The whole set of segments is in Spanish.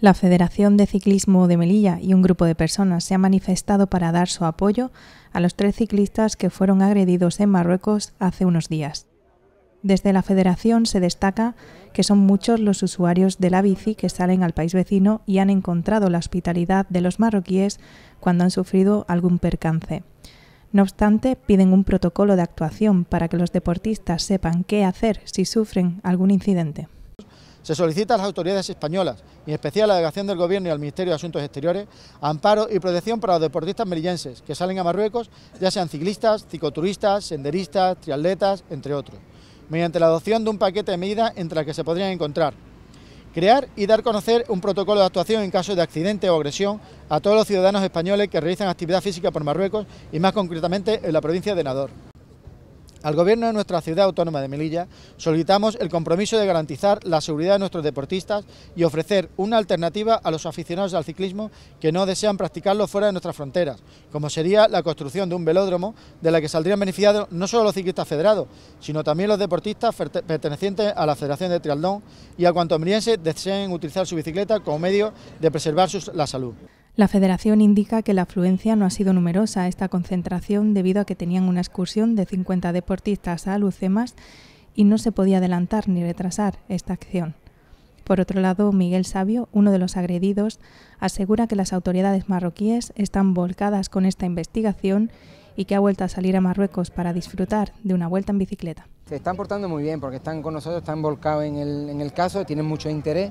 La Federación de Ciclismo de Melilla y un grupo de personas se ha manifestado para dar su apoyo a los tres ciclistas que fueron agredidos en Marruecos hace unos días. Desde la Federación se destaca que son muchos los usuarios de la bici que salen al país vecino y han encontrado la hospitalidad de los marroquíes cuando han sufrido algún percance. No obstante, piden un protocolo de actuación para que los deportistas sepan qué hacer si sufren algún incidente. Se solicita a las autoridades españolas, y en especial a la delegación del Gobierno y al Ministerio de Asuntos Exteriores, amparo y protección para los deportistas merillenses que salen a Marruecos, ya sean ciclistas, cicloturistas, senderistas, triatletas, entre otros, mediante la adopción de un paquete de medidas entre las que se podrían encontrar crear y dar a conocer un protocolo de actuación en caso de accidente o agresión a todos los ciudadanos españoles que realizan actividad física por Marruecos y más concretamente en la provincia de Nador. Al Gobierno de nuestra ciudad autónoma de Melilla solicitamos el compromiso de garantizar la seguridad de nuestros deportistas y ofrecer una alternativa a los aficionados al ciclismo que no desean practicarlo fuera de nuestras fronteras, como sería la construcción de un velódromo de la que saldrían beneficiados no solo los ciclistas federados, sino también los deportistas pertenecientes a la Federación de Trialdón y a cuantos merienses deseen utilizar su bicicleta como medio de preservar su, la salud. La federación indica que la afluencia no ha sido numerosa a esta concentración debido a que tenían una excursión de 50 deportistas a Lucemas y no se podía adelantar ni retrasar esta acción. Por otro lado, Miguel Sabio, uno de los agredidos, asegura que las autoridades marroquíes están volcadas con esta investigación y que ha vuelto a salir a Marruecos para disfrutar de una vuelta en bicicleta. Se están portando muy bien porque están con nosotros, están volcados en el, en el caso, tienen mucho interés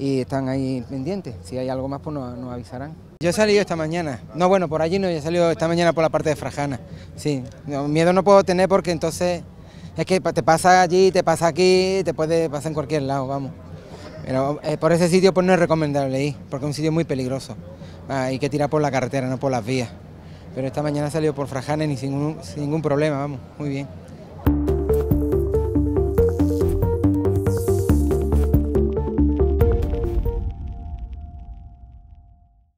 y están ahí pendientes. Si hay algo más, pues nos, avisarán. Yo he salido esta mañana. No, bueno, por allí no, yo he salido esta mañana por la parte de Frajana. Sí, miedo no puedo tener porque entonces es que te pasa allí, te pasa aquí, te puede pasar en cualquier lado, vamos. Pero eh, por ese sitio pues no es recomendable ir, porque es un sitio muy peligroso. Ah, hay que tirar por la carretera, no por las vías. Pero esta mañana he salido por Frajana y sin ningún problema, vamos, muy bien.